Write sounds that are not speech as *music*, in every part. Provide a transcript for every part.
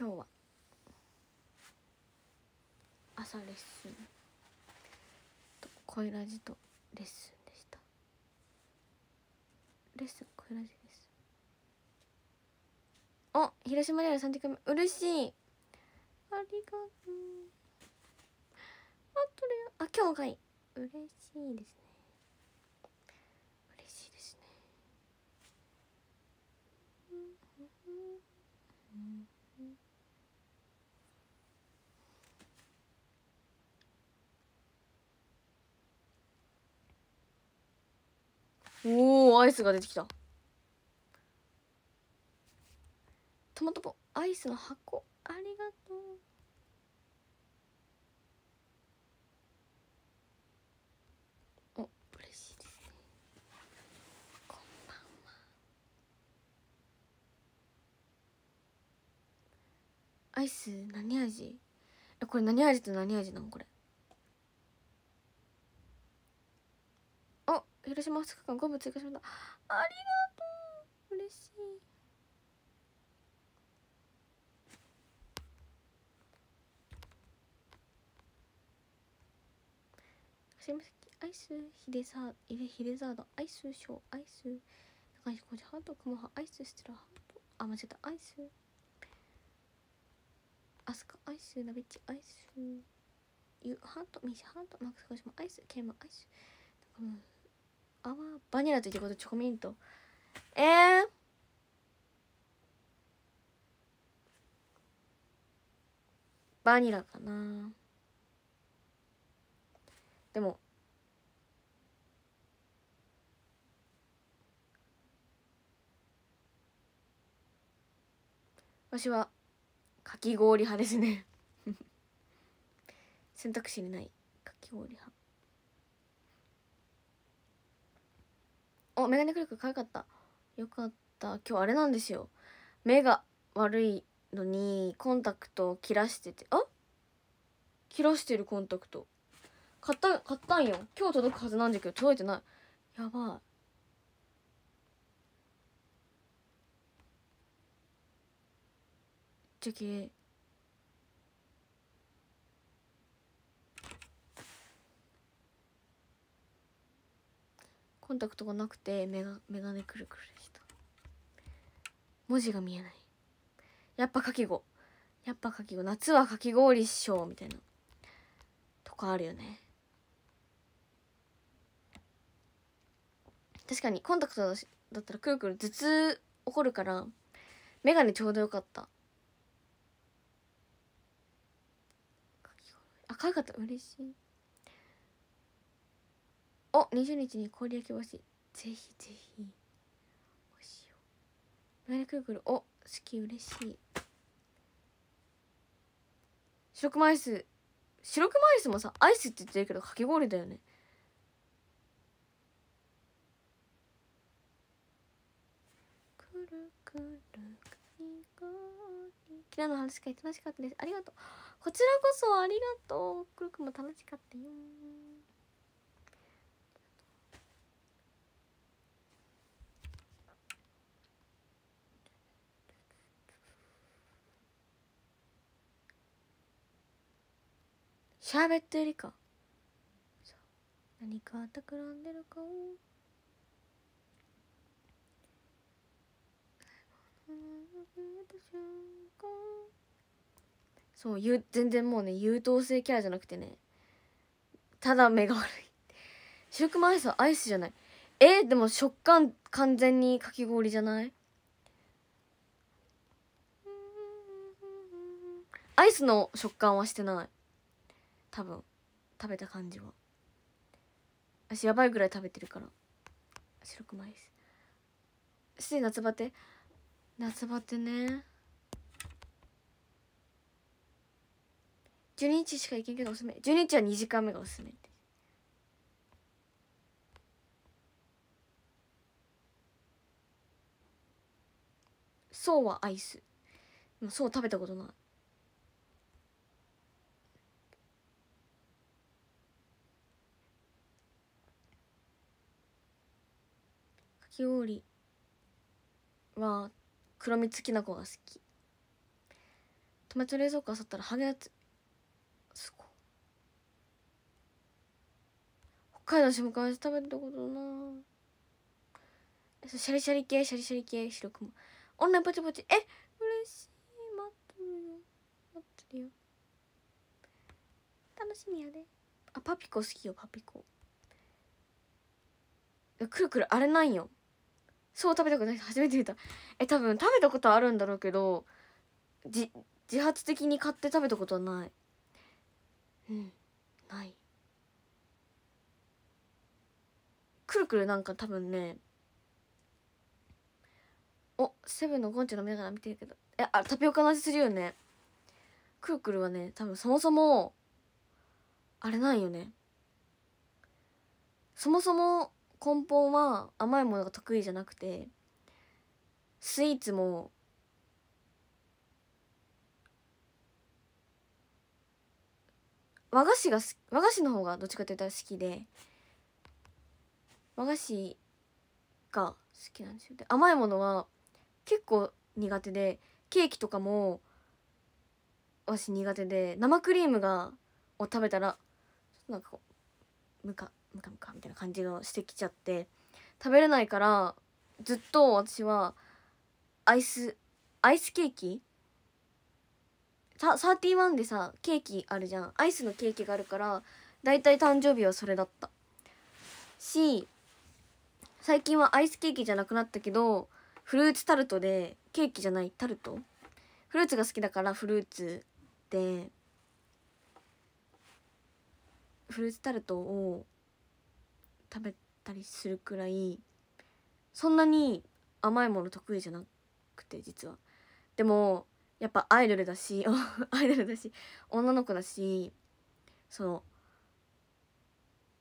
今日は朝レッスンと声ラジとレッスンでしたレッスン声ラジですお広島である3時間目嬉しいありがとうあとれあ今日がいい嬉しいですねおおアイスが出てきたトマトポアイスの箱ありがとうお嬉しいですこんんばはアイス何味えこれ何味と何味なのこれ広島2日間5部追加しましたありがとう嬉しい柏崎アイスヒデザーイレヒデザードアイスショーアイス高橋浩二ハートクモハアイスステラハートあ間違えたアイスアスカアイスナビッチアイスユハートミシハートマックス鹿島アイスケイマアイスなん泡バニラといちごとチョコミントえー、バニラかなでも私はかき氷派ですね *laughs* 選択肢にないかき氷派おメガネクリック可愛かったよかった今日あれなんですよ目が悪いのにコンタクトを切らしててあ切らしてるコンタクト買った買ったんよ今日届くはずなんだけど届いてないやばいじゃけコンタクトがなくてメガネくるくるでした文字が見えないやっぱかき氷やっぱかき氷夏はかき氷師匠みたいなとかあるよね確かにコンタクトだったらくるくる頭痛起こるから眼鏡ちょうどよかったあかいかった嬉しいお20日に氷焼きしぜひぜひおしようメくるくるお好き嬉しい白熊アイス白熊アイスもさアイスって言ってるけどかき氷だよねくるくるかき氷キラの話会楽しかったですありがとうこちらこそありがとうくるくも楽しかったよシャーベットよりか何からんでるかそう言う全然もうね優等生キャラじゃなくてねただ目が悪いシュークマアイスはアイスじゃないえー、でも食感完全にかき氷じゃないアイスの食感はしてない多分食べた感じは私やばいぐらい食べてるから白くないですそし夏バテ夏バテね12日しか行けんけどおすすめ12日は2時間目がおすすめそうはアイスそう食べたことない料理は黒蜜きな粉が好きトマト冷蔵庫あさったらハゲやつすごい北海道の下川で食べたことないシャリシャリ系シャリシャリ系白くもオンラインポチポチえ嬉しい待ってるよ待ってるよ楽しみやであパピコ好きよパピコくるくるあれなんよそう食べたくない初めて見たえ多分食べたことあるんだろうけど自発的に買って食べたことはないうんないくるくるなんか多分ねおセブンのゴンチの目が見てるけどえあタピオカの味するよねくるくるはね多分そもそもあれないよねそもそも根本は甘いものが得意じゃなくてスイーツも和菓子が和菓子の方がどっちかというと好きで和菓子が好きなんですよで甘いものは結構苦手でケーキとかもわし苦手で生クリームがを食べたらなんかこうむかムカムカみたいな感じがしてきちゃって食べれないからずっと私はアイスアイスケーキサーティワンでさケーキあるじゃんアイスのケーキがあるからだいたい誕生日はそれだったし最近はアイスケーキじゃなくなったけどフルーツタルトでケーキじゃないタルトフルーツが好きだからフルーツでフルーツタルトを食べたりするくらいそんなに甘いもの得意じゃなくて実はでもやっぱアイドルだし *laughs* アイドルだし女の子だしその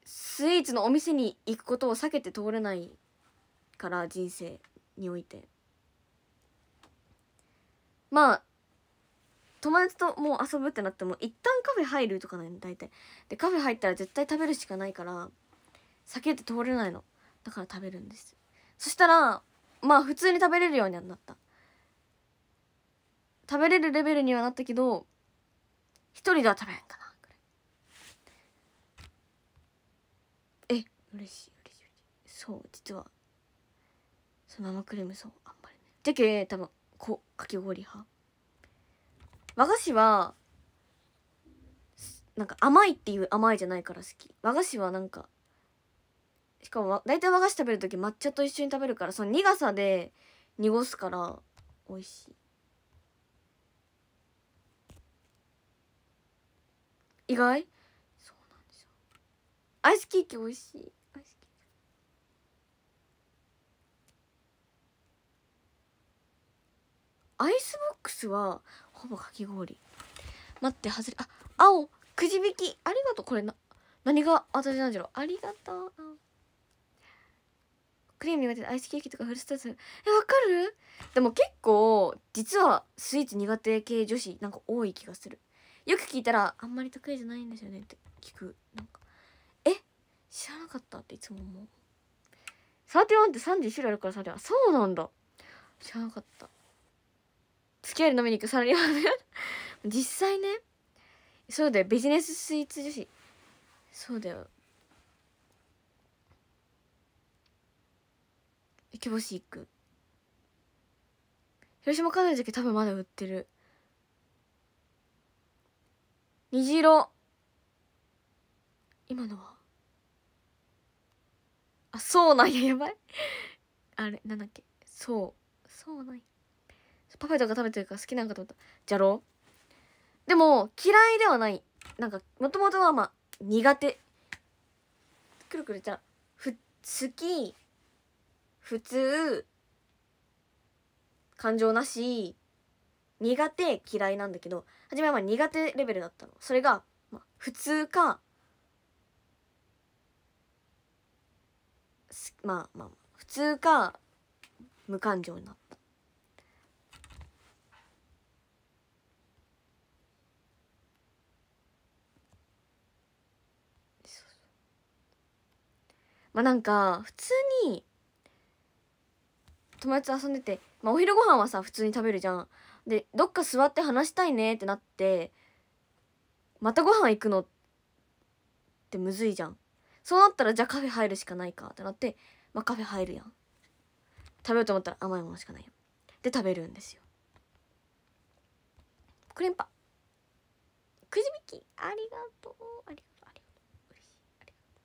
スイーツのお店に行くことを避けて通れないから人生においてまあ友達ともう遊ぶってなっても一旦カフェ入るとかなん大体でカフェ入ったら絶対食べるしかないから酒って通れないのだから食べるんですそしたらまあ普通に食べれるようにはなった食べれるレベルにはなったけど一人では食べへんかなえ嬉しい嬉しいそう実はその生クリームそうあんまりねじゃけ多分こかき氷派和菓子はなんか甘いっていう甘いじゃないから好き和菓子はなんかしかも大体和菓子食べる時抹茶と一緒に食べるからその苦さで濁すから美味しい意外そうなんですよアイスケーキ美味しいアイスケーキアイスボックスはほぼかき氷待って外れあ青くじ引きありがとうこれな何が私なんじゃろありがとうクリーム苦手でアイスケーキとかフルーツタストえわかるでも結構実はスイーツ苦手系女子なんか多い気がするよく聞いたらあんまり得意じゃないんですよねって聞くなんかえ知らなかったっていつも思うサーティワンって31種類あるからサーティワンそうなんだ知らなかった付き合い飲みに行くサラリーマン *laughs* 実際ねそうだよビジネススイーツ女子そうだよイケボ行く広島カードだけ多分まだ売ってる虹色今のはあそうなんややばいあれなんだっけそうそうないパフェとか食べてるから好きなんかと思ったじゃろでも嫌いではないなんかもともとはまあ苦手くるくるじゃ好き普通感情なし苦手嫌いなんだけど初めはまあ苦手レベルだったのそれが、普通かまあまあ普通か無感情になったまあなんか普通に友達と遊んでて、まあ、お昼ご飯はさ普通に食べるじゃん。でどっか座って話したいねってなってまたご飯行くのってむずいじゃん。そうなったらじゃあカフェ入るしかないかってなって、まあ、カフェ入るやん。食べようと思ったら甘いものしかないんで食べるんですよ。クレンパくじ引きありがとうありがとうありがとう嬉しいありがと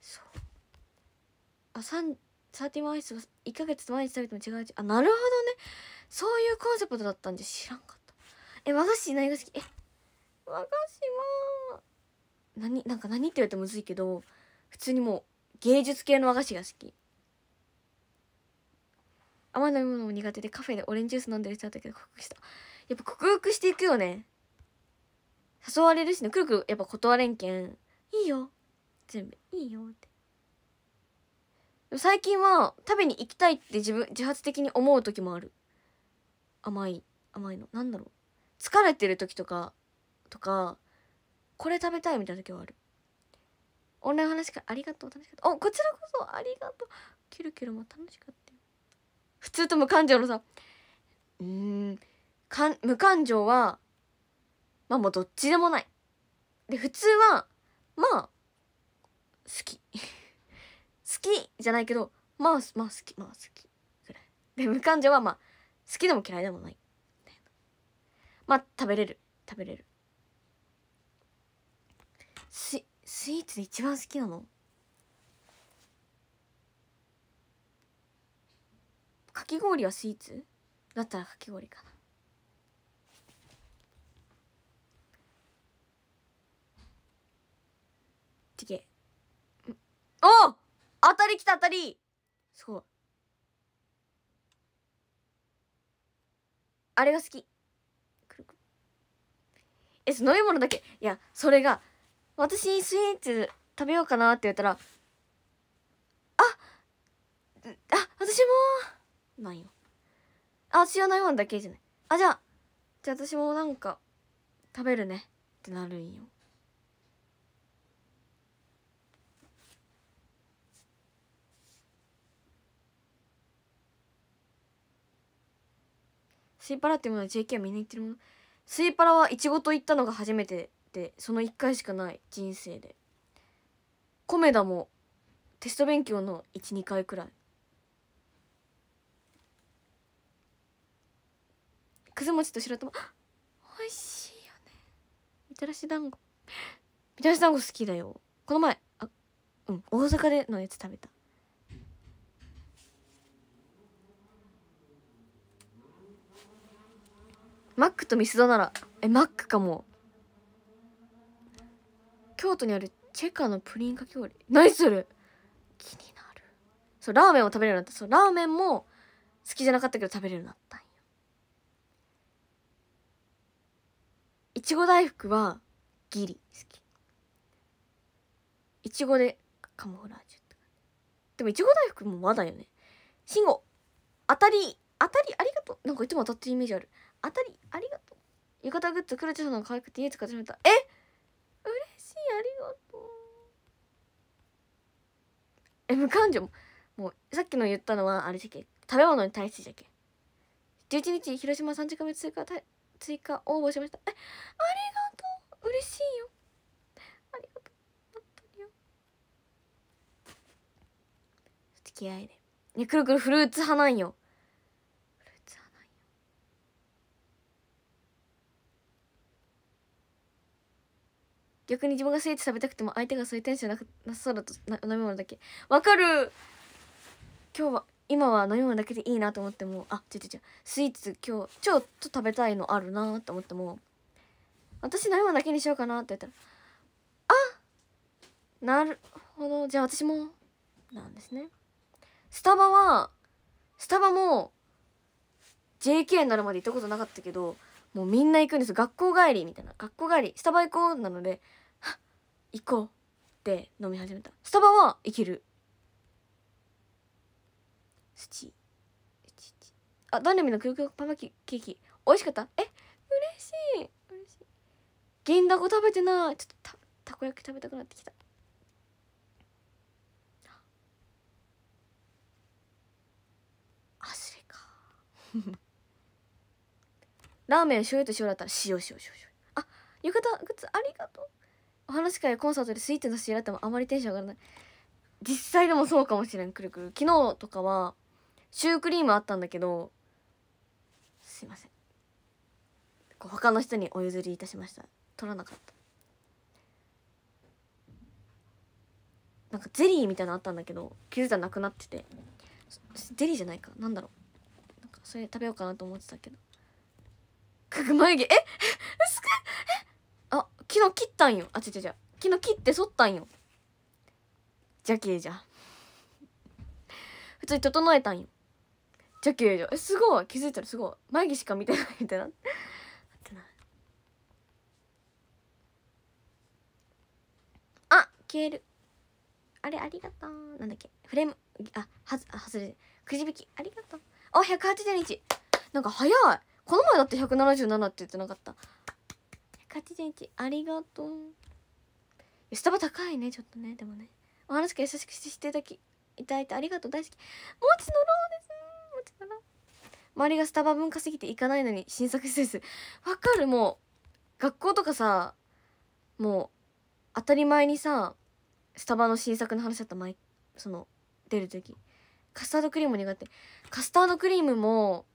うそうあ三サーティワンアイスは1ヶ月毎日食べても違うあなるほどねそういうコンセプトだったんで知らんかったえ和菓子何が好きえ和菓子は何なんか何って言われてむずいけど普通にもう芸術系の和菓子が好き甘い飲み物も苦手でカフェでオレンジジュース飲んでる人だったけど克服したやっぱ克服していくよね誘われるしねくるくるやっぱ断れんけんいいよ全部いいよって最近は食べに行きたいって自分自発的に思う時もある甘い甘いのなんだろう疲れてる時とかとかこれ食べたいみたいな時はあるオンライン話かありがとう楽しかったおこちらこそありがとうキルキルも楽しかった普通と無感情のさうんかん無感情はまあもうどっちでもないで普通はまあ好きじゃないけどまあまあ好きまあ好きぐらいで無感情はまあ好きでも嫌いでもないまあ食べれる食べれるススイーツで一番好きなのかき氷はスイーツだったらかき氷かなちげおっ当たりきた当たりすうあれが好きえ飲み物だけいやそれが私スイーツ食べようかなって言ったらああ私もなんよあ知らないもんだけじゃないあじゃあじゃあ私もなんか食べるねってなるんよスイパラっていうものは JK は見に行ってるものスイパラはイチゴと行ったのが初めてでその1回しかない人生でコメダもテスト勉強の12回くらいくず餅と白玉 *gasps* 美味しいよねみたらし団子みたらし団子好きだよこの前あうん大阪でのやつ食べたマックとミスドならえマックかも京都にあるチェカのプリンかき氷何それ気になるそうラーメンを食べれるようになったそうラーメンも好きじゃなかったけど食べれるようになったんよいちご大福はギリ好きいちごでカモフラージュでもいちご大福もまだよね慎吾当たり当たりありがとうなんかいつも当たってるイメージある当たりありがとう浴衣グッズクルチさんの可愛くて家使ってしまったえ嬉しいありがとうえ無感情もうさっきの言ったのはあれじゃけ食べ物に対してじゃけ11日広島3時間目追加追加応募しましたえありがとう嬉しいよありがとう付き合いでねくるくるフルーツ派なんよ逆に自分がスイーツ食べたくても相手がそういうテンションななさそうだとな飲み物だけわかる今日は今は飲み物だけでいいなと思ってもあ違う違うスイーツ今日ちょっと食べたいのあるなと思っても私飲み物だけにしようかなって言ったらあなるほどじゃあ私もなんですねスタバはスタバも JK になるまで行ったことなかったけどもうみんな行くんです学校帰りみたいな学校帰りスタバ行こうなので行こうって飲み始めたスタバはいけるチあダンデミのク極パンケーキ美味しかったえ嬉しい嬉しい銀だこ食べてないちょっとたたこ焼き食べたくなってきたあそれかラーメン醤油と塩だったら塩塩塩塩あ浴衣グッズありがとうお話し会コンサートでスイーツの知られてもあまりテンション上がらない実際でもそうかもしれんくるくる昨日とかはシュークリームあったんだけどすいませんこう他の人にお譲りいたしました取らなかったなんかゼリーみたいなのあったんだけど気づいたらなくなっててゼリーじゃないかなんだろうなんかそれ食べようかなと思ってたけどくく眉毛え薄くえあ昨日切ったんよあ違う違う昨日切って剃ったんよじゃけ気じゃ普通に整えたんよじゃけ気じゃえすごい気づいたらすごい眉毛しか見てないみたいなあ消えるあれありがとうなんだっけフレームあはずあ外れくじ引きありがとうあ180日なんか早いこの前だって177って言ってなかった181ありがとうスタバ高いねちょっとねでもねお話が優しくしていただきいただいてありがとう大好きもちのろうですもちのろう周りがスタバ文化すぎて行かないのに新作施設わかるもう学校とかさもう当たり前にさスタバの新作の話だった前その出る時カスタードクリーム苦手カスタードクリームも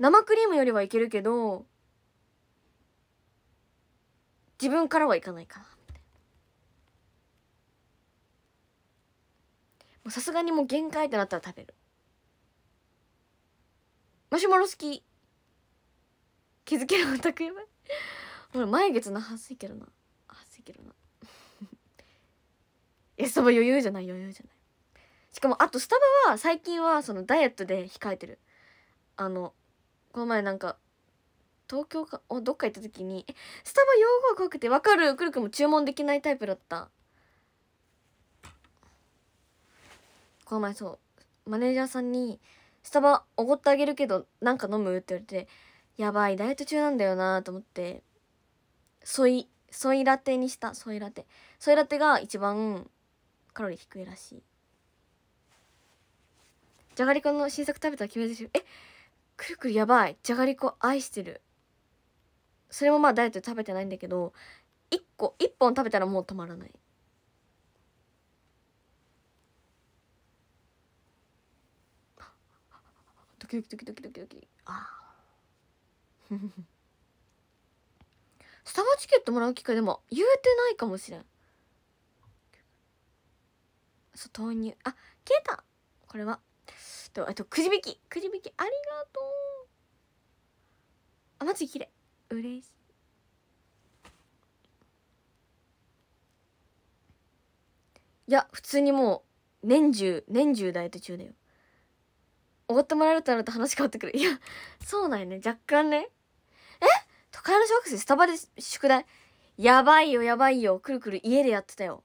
生クリームよりはいけるけど自分からはいかないかなもうさすがにもう限界ってなったら食べるマシュマロ好き気づけるおタやばいら毎月なはずいけどなはずいけどなえ *laughs* そば余裕じゃない余裕じゃないしかもあとスタバは最近はそのダイエットで控えてるあのこの前なんか東京かおどっか行った時に「えスタバ用語が怖くてわかるくるくも注文できないタイプだった」この前そうマネージャーさんに「スタバおごってあげるけどなんか飲む?」って言われて「やばいダイエット中なんだよな」と思ってソイソイラテにしたソイラテソイラテが一番カロリー低いらしいじゃがりこの新作食べたら決めてしえくるくるやばいじゃがりこ愛してるそれもまあダイエット食べてないんだけど1個1本食べたらもう止まらないドキドキドキドキドキドキああスタバチケットもらう機会でも言うてないかもしれんそう豆乳あ消えたこれはきとあとくじ引きくじ引きありがとうあマジ綺麗嬉しいいや普通にもう年中年中ダイエット中だよおごってもらえるとなると話変わってくるいやそうなんやね若干ねえ都会の小学生スタバで宿題やばいよやばいよくるくる家でやってたよ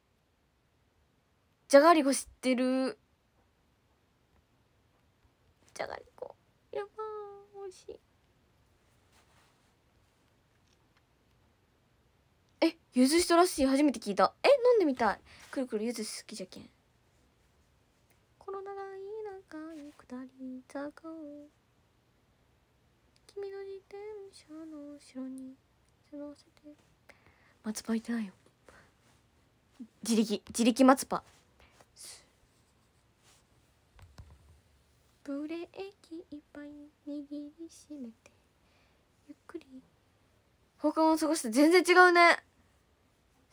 じゃがりこ知ってるじゃがりこやばー美味しいえゆず人らしい初めて聞いたえ飲んでみたいくるくるゆず好きじゃけんこの長い長い下り坂を君の自転車の後ろに乗せて松葉いてないよ自力自力松葉ブレーキいっぱい握りしめてゆっくり放課を過ごして全然違うね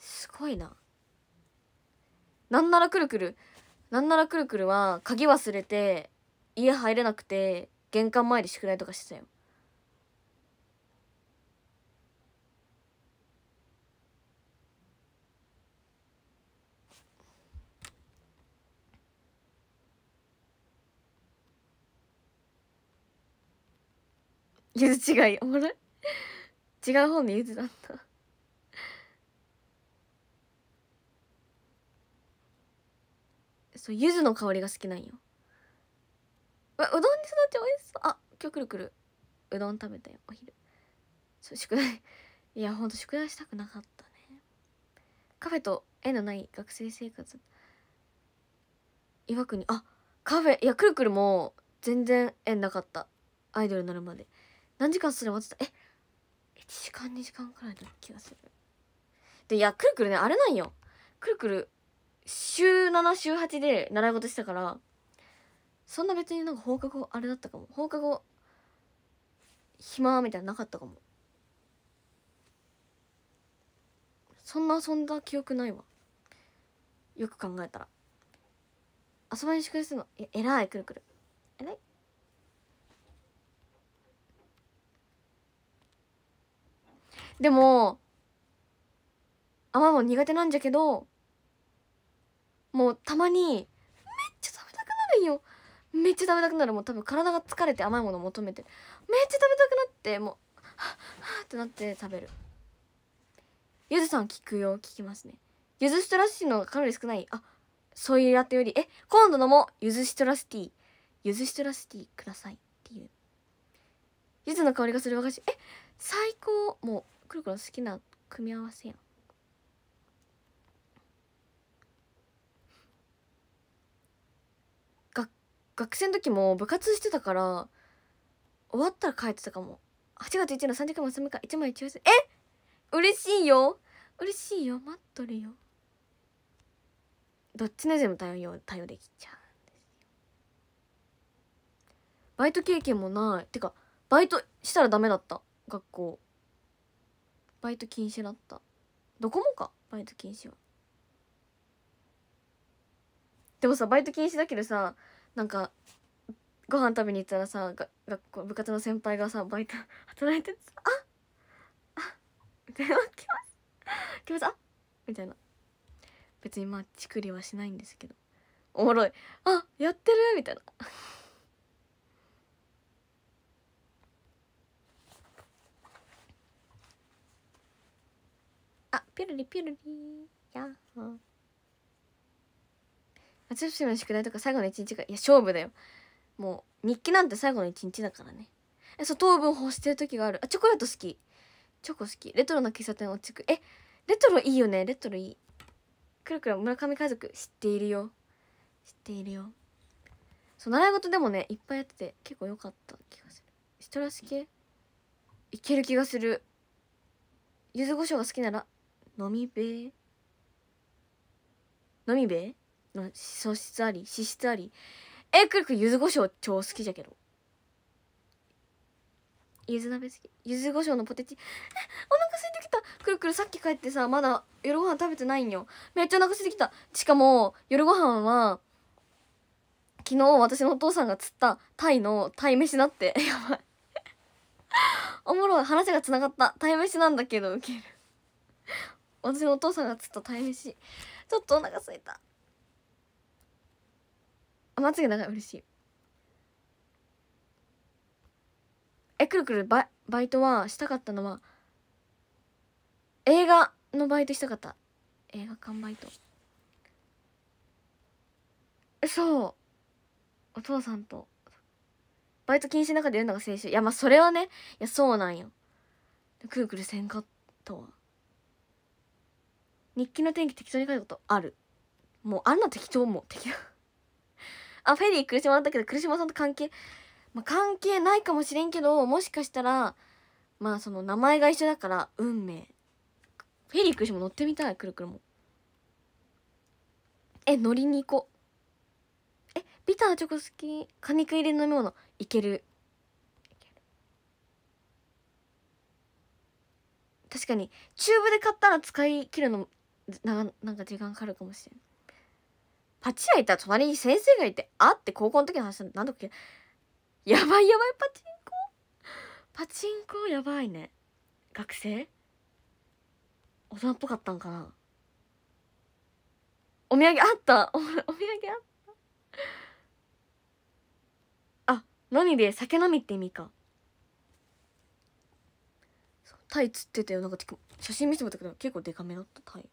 すごいななんならくるくるなんならくるくるは鍵忘れて家入れなくて玄関前で宿題とかしてたよゆず違いおもろい違う方のゆずだったそうゆずの香りが好きなんよううどんに育ちおいしそうあ今日くるくるうどん食べたよお昼そう宿題いやほんと宿題したくなかったねカフェと縁のない学生生活岩国あカフェいやくるくるも全然縁なかったアイドルになるまで何時間それ待ってたえ1時間2時間くらいだ気がするでいやくるくるねあれなんよくるくる週7週8で習い事したからそんな別になんか放課後あれだったかも放課後暇みたいななかったかもそんな遊んだ記憶ないわよく考えたら遊ばに宿題するのえらいくるくる偉いでも甘いもん苦手なんじゃけどもうたまにめっちゃ食べたくなるんよめっちゃ食べたくなるもう多分体が疲れて甘いものを求めてめっちゃ食べたくなってもうはっはってなって食べるゆずさん聞くよ聞きますねゆずストラスティーのカロリー少ないあそういうっテよりえ今度のもゆずストラスティーゆずストラスティーくださいっていうゆずの香りがする和菓子え最高もうくるくる好きな組み合わせやんが学生の時も部活してたから終わったら帰ってたかも8月1の3時間休みか1枚抽選え嬉しいよ嬉しいよ待っとるよどっちのでも対応対応できちゃうバイト経験もないてかバイトしたらダメだった学校バイト禁止だったどこもかバイト禁止はでもさバイト禁止だけどさなんかご飯食べに行ったらさが学校部活の先輩がさバイト *laughs* 働いててさ「ああ電話来ます来ますあみたいな *laughs* 別にまあちくりはしないんですけどおもろい「あやってる!」みたいなピュルリピュルリやっほー夏休みの宿題とか最後の一日がいや勝負だよもう日記なんて最後の一日だからねえそう糖分欲してる時があるあチョコレート好きチョコ好きレトロな喫茶店落ち着くえレトロいいよねレトロいいくるくる村上家族知っているよ知っているよそう習い事でもねいっぱいやってて結構良かった気がするシトラス系いける気がする柚子胡椒が好きなら飲みべ飲みべの素質あり脂質ありえくるくゆず胡椒超好きじゃけどゆず鍋好きゆず胡椒のポテチお腹空いてきたくるくるさっき帰ってさまだ夜ご飯食べてないんよめっちゃお腹空いてきたしかも夜ご飯は昨日私のお父さんが釣ったタイの鯛飯だって *laughs* やばいおもろい話がつながった鯛飯なんだけどウケる私のお父さんがちょっと大変しちょっとお腹空いたあまつげ長い嬉しいえくるくるババイトはしたかったのは映画のバイトしたかった映画館バイトそうお父さんとバイト禁止の中で言うのが青春いやまあそれはねいやそうなんよくるくるせんかったわ日記の天気適当に書いたことある。もうあんな適当も適当。*laughs* あ、フェリー苦しまったけど、苦しまさんと関係、まあ、関係ないかもしれんけど、もしかしたら、まあその名前が一緒だから、運命。フェリー苦しも乗ってみたい、くるくるも。え、乗りに行こう。え、ビターチョコ好き。果肉入りの飲み物。いける。確かに、チューブで買ったら使い切るのななんか時間かかるかもしれないパチ屋いたら隣に先生がいてあって高校の時の話なんだっけやばいやばいパチンコパチンコやばいね学生大人っぽかったんかなお土産あったおお土産あったあ飲みで酒飲みって意味かタイ釣ってたよなんか写真見せてもらったけど結構デカめだったタイ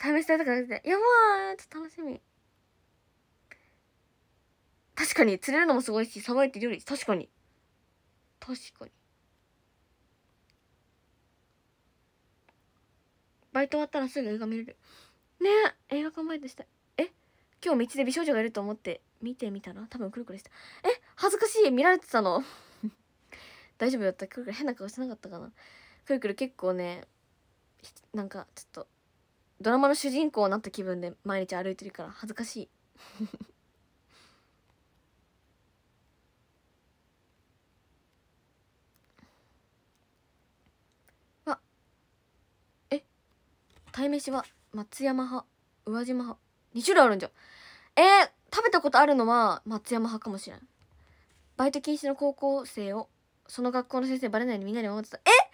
試したいとかなくて、やばーちょっと楽しみ。確かに、釣れるのもすごいし、さばいて料理、確かに。確かに。バイト終わったらすぐ映画見れる。ねえ、映画館バイトしたい。え今日道で美少女がいると思って見てみたら多分くるくるした。え恥ずかしい見られてたの *laughs* 大丈夫だったくるくる変な顔してなかったかなくるくる結構ね、なんかちょっとドラマの主人公になった気分で毎日歩いてるから恥ずかしい *laughs* あえ鯛めしは松山派宇和島派2種類あるんじゃえー、食べたことあるのは松山派かもしれんバイト禁止の高校生をその学校の先生バレないようにみんなに思ってたえめっちゃい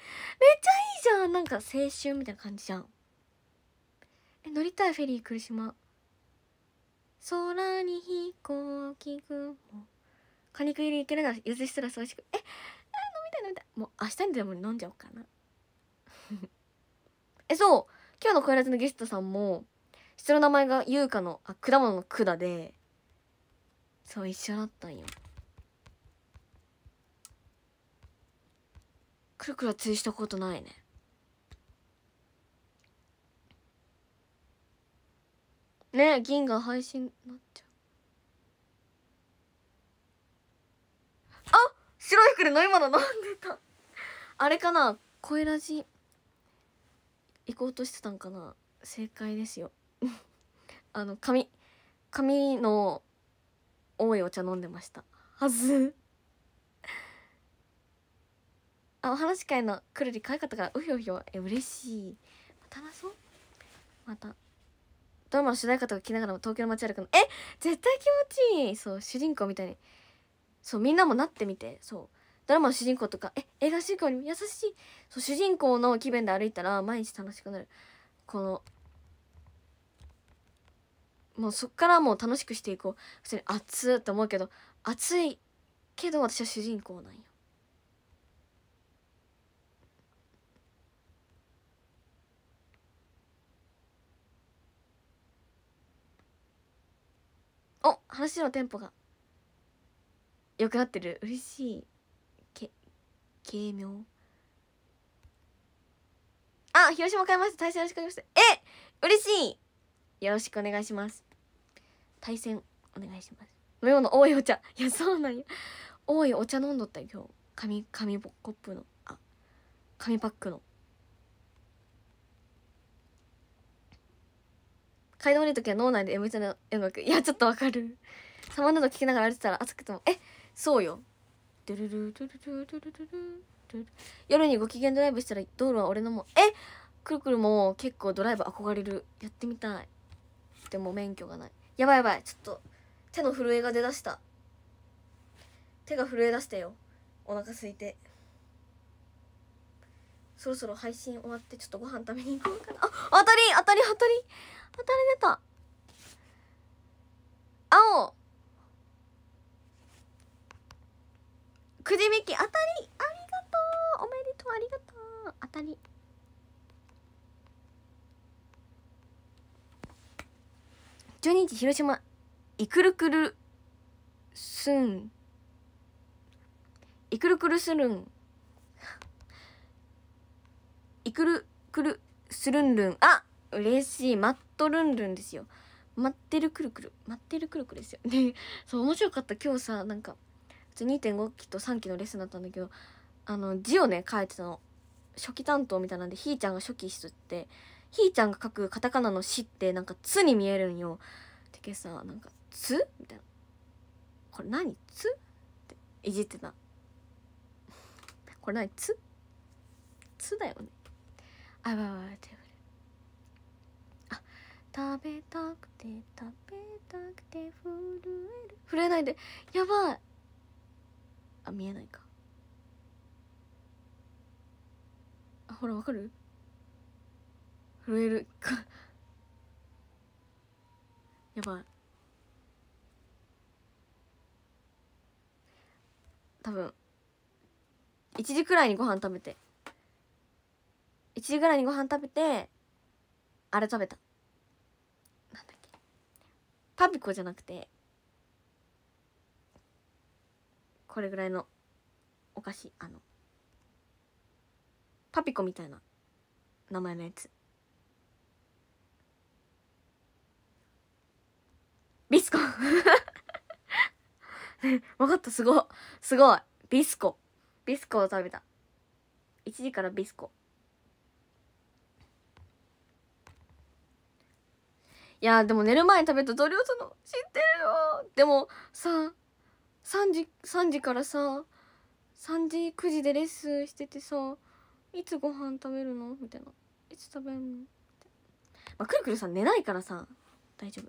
いじゃんなんか青春みたいな感じじゃんえ乗りたいフェリー来島空に飛行機雲果肉入りいけるならゆずしすら美しくえあ飲みたい飲みたいもう明日にでも飲んじゃおうかな *laughs* えそう今日の「こえらず」のゲストさんも人の名前が優香のあ果物の管でそう一緒だったんよくるくるは釣りしたことないねね銀が配信なっちゃうあ白い服で飲み物飲んでたあれかな声ラジ行こうとしてたんかな正解ですよ *laughs* あの紙紙の多いお茶飲んでましたはずあお話し会のくるり可愛かったからうひょうひょえ嬉しいまた話そうまた。ドラマの主題歌とか聴きながらも東京の街歩くのえ絶対気持ちいいそう主人公みたいにそうみんなもなってみてそうドラマの主人公とかえ映画主人公に優しいそう主人公の気分で歩いたら毎日楽しくなるこのもうそっからもう楽しくしていこう普通に暑って思うけど暑いけど私は主人公なんよお話のテンポがよくなってる嬉しいけ軽妙あ広島買いました対戦よろしくお願いしますえ嬉しいよろしくお願いします対戦お願いします飲み物多いお茶いやそうなんや多いお茶飲んどったよ今日紙紙コップのあ紙パックの階段降りる時は脳内で M ちゃんの音楽いやちょっとわかるサマンなど聞きながら歩いてたら暑くてもえそうよドゥルルドゥルルドゥルル夜にご機嫌ドライブしたら道路は俺のもえくるくるも結構ドライブ憧れるやってみたいでも免許がないやばいやばいちょっと手の震えが出だした手が震えだしたよお腹空いてそろそろ配信終わってちょっとご飯食べに行こうかなあ当たり当たり当たりまたれ出た青くじ引き当たりありがとうおめでとうありがとう当たり12日広島いくるくるすんいくるくるするんいくるくるするんるんあ嬉しい待とるんるんですよ待ってるくるくる待ってるくるくるですよでそう面白かった今日さなんか2.5期と3期のレッスンだったんだけどあの字をね書いてたの初期担当みたいなんでひーちゃんが初期室ってひーちゃんが書くカタカナの「し」ってなんか「つ」に見えるんよ。てけさなんか「つ」みたいな「これ何つ」っていじってた「これ何つ」「つ」だよねあばばばって食べたくて食べたくて震える震えないでやばいあ見えないかあほらわかる震える *laughs* やばい多分1時くらいにご飯食べて1時くらいにご飯食べてあれ食べたパピコじゃなくてこれぐらいのお菓子あのパピコみたいな名前のやつビスコ分 *laughs* かったすごすごいビスコビスコを食べた1時からビスコいやでも寝る前に食べたドリオツの知ってるよでもさ3時3時からさ3時9時でレッスンしててさいつご飯食べるのみたいないつ食べるのって、まあ、くるくるさん寝ないからさ大丈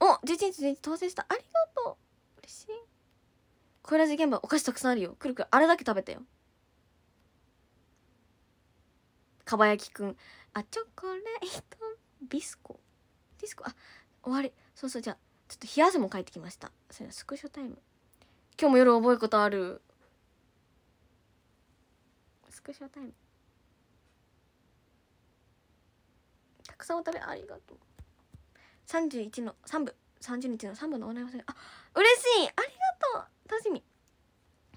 夫お11日11日当選したありがとう嬉しい小ラジ現場お菓子たくさんあるよくるくるあれだけ食べたよかば焼きくんあチョコレートビスコスコあ終わりそうそうじゃあちょっと冷や汗も帰ってきましたそれスクショタイム今日も夜覚えることあるスクショタイムたくさんお食べありがとう31の3部30日の3部のお悩みあ嬉しいありがとう楽しみ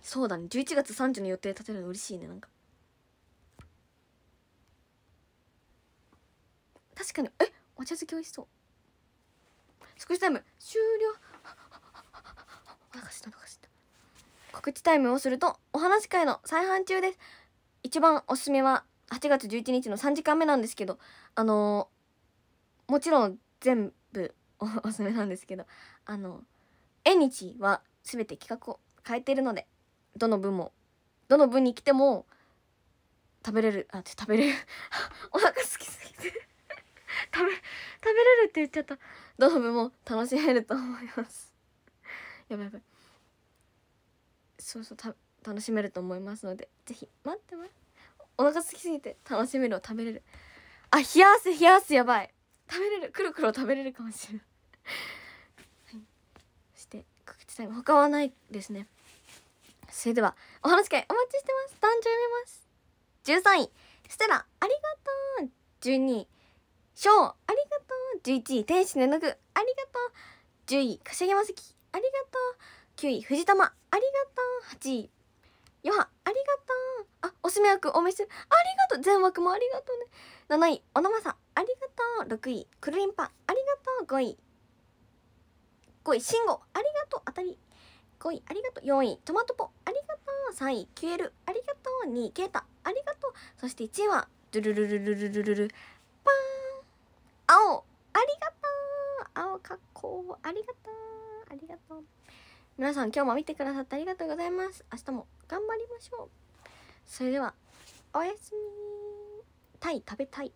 そうだね11月30の予定立てるの嬉しいねなんか確かにえお茶漬け美味しそう少しタイム終了お腹したお腹した告知タイムをするとお話会の再販中です一番おすすめは8月11日の3時間目なんですけどあのー、もちろん全部おすすめなんですけどあの縁日は全て企画を変えてるのでどの分もどの分に来ても食べれるあ食べれる *laughs* お腹すきすぎて食べ食べれるって言っちゃったどの部も楽しめると思います *laughs* やばいやばいそうそうた楽しめると思いますのでぜひ待ってますお腹すきすぎて楽しめるを食べれるあ冷や汗冷や汗やばい食べれるくるくる食べれるかもしれない *laughs* はい、して他はないですねそれではお話会お待ちしてます誕生日ます13位ステラありがとう12位ショーありう11位天使ののぐありがとう10位柏山関ありがとう9位藤玉ありがとう8位ヨハありがとうあおすめ枠おめしありがとう全枠もありがとうね7位おなまさありがとう6位くるりんぱありがとう5位5位しんごありがとう当たり5位ありがとう4位トマトポありがとう3位キュエルありがとう2位ケータありがとうそして1位はドゥルルルルルルルルパーン青がとう青かっこありがとうありがとう皆さん今日も見てくださってありがとうございます明日も頑張りましょうそれではおやすみタイ食べたい